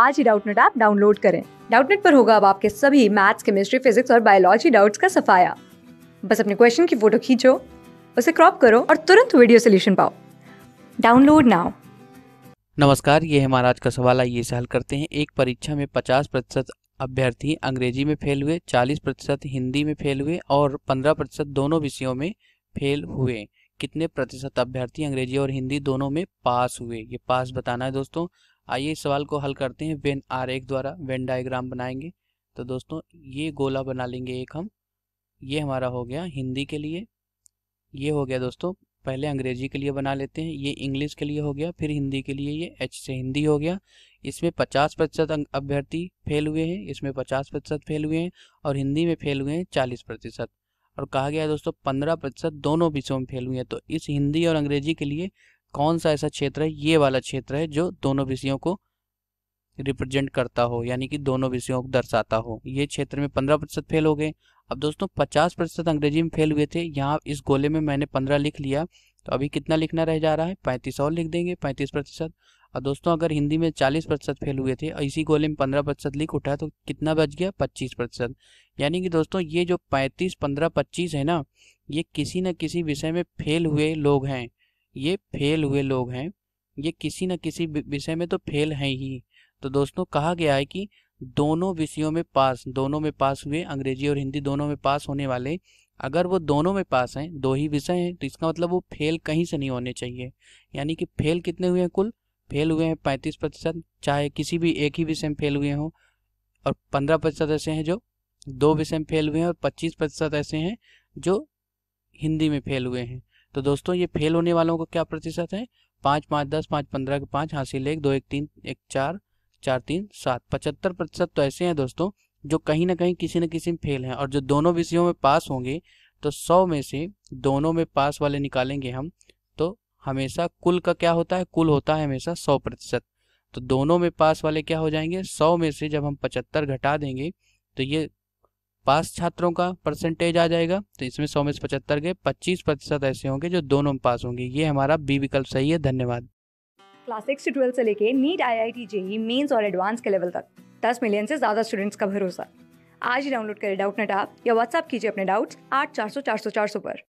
आज ही Doubtnut app download करें डाउटनेट पर होगा अब आपके सभी मैथ्स केमिस्ट्री फिजिक्स और बायोलॉजी डाउट्स का सफाया बस अपने क्वेश्चन की फोटो खींचो उसे क्रॉप करो और तुरंत वीडियो सोल्यूशन पाओ डाउनलोड नाउ नमस्कार ये हमारा आज का सवाल आइए से हल करते हैं एक परीक्षा में 50 प्रतिशत अभ्यर्थी अंग्रेजी में फेल हुए 40 प्रतिशत हिंदी में फेल हुए और 15 प्रतिशत दोनों विषयों में फेल हुए कितने प्रतिशत अभ्यर्थी अंग्रेजी और हिंदी दोनों में पास हुए ये पास बताना है दोस्तों आइए इस सवाल को हल करते हैं वेन आर एक द्वारा वेन डायग्राम बनाएंगे तो दोस्तों ये गोला बना लेंगे एक हम ये हमारा हो गया हिंदी के लिए ये हो गया दोस्तों पहले अंग्रेजी के लिए बना लेते हैं ये इंग्लिश के लिए हो गया फिर हिंदी के लिए ये एच से हिंदी हो गया इसमें पचास प्रतिशत अभ्यर्थी फेल हुए हैं इसमें पचास प्रतिशत फेल हुए हैं और हिंदी में फेल हुए हैं चालीस प्रतिशत और कहा गया है दोस्तों पंद्रह प्रतिशत दोनों विषयों में फेल हुए हैं तो इस हिंदी और अंग्रेजी के लिए कौन सा ऐसा क्षेत्र है ये वाला क्षेत्र है जो दोनों विषयों को रिप्रेजेंट करता हो यानी कि दोनों विषयों को दर्शाता हो ये क्षेत्र में पंद्रह प्रतिशत फेल हो गए अब दोस्तों पचास प्रतिशत अंग्रेजी में फेल हुए थे यहाँ इस गोले में मैंने पंद्रह लिख लिया तो अभी कितना लिखना रह जा रहा है पैंतीस और लिख देंगे पैंतीस प्रतिशत और दोस्तों अगर हिंदी में चालीस प्रतिशत फेल हुए थे और इसी गोले में पंद्रह प्रतिशत लिख उठा तो कितना बच गया पच्चीस प्रतिशत यानी कि दोस्तों ये जो पैंतीस पंद्रह पच्चीस है ना ये किसी न किसी विषय में फेल हुए लोग हैं ये फेल हुए लोग हैं ये किसी न किसी विषय में तो फेल हैं ही तो दोस्तों कहा गया है कि दोनों विषयों में पास दोनों में पास हुए अंग्रेजी और हिंदी दोनों में पास होने वाले अगर वो दोनों में पास हैं दो ही विषय हैं तो इसका मतलब वो फेल कहीं से नहीं होने चाहिए यानी कि फेल कितने हुए हैं कुल फेल हुए हैं पैंतीस प्रतिशत चाहे किसी भी एक ही विषय में फेल हुए हों और पंद्रह प्रतिशत ऐसे हैं जो दो विषय में फेल हुए हैं और पच्चीस प्रतिशत ऐसे हैं जो हिंदी में फेल हुए हैं तो दोस्तों ये फेल होने वालों का क्या प्रतिशत है पाँच पाँच दस पाँच पंद्रह के पाँच हासिल एक दो एक तीन एक चार चार तीन सात पचहत्तर प्रतिशत तो ऐसे हैं दोस्तों जो कहीं ना कहीं किसी न किसी में फेल हैं और जो दोनों विषयों में पास होंगे तो सौ में से दोनों में पास वाले निकालेंगे हम तो हमेशा कुल का क्या होता है कुल होता है हमेशा सौ प्रतिशत तो दोनों में पास वाले क्या हो जाएंगे सौ में से जब हम पचहत्तर घटा देंगे तो ये पास छात्रों का परसेंटेज आ जाएगा तो इसमें सौ में से पचहत्तर के पच्चीस प्रतिशत ऐसे होंगे जो दोनों में पास होंगे ये हमारा बी विकल्प सही है धन्यवाद क्लास सिक्स से ट्वेल्थ से लेके NEET I I T JEE mains और एडवांस के लेवल तक दस मिलियन से ज्यादा स्टूडेंट्स का भरोसा आज ही डाउनलोड करें डाउट नेट आप या व्हाट्सअप कीजिए अपने डाउट्स आठ चार सौ चार सौ चार सौ पर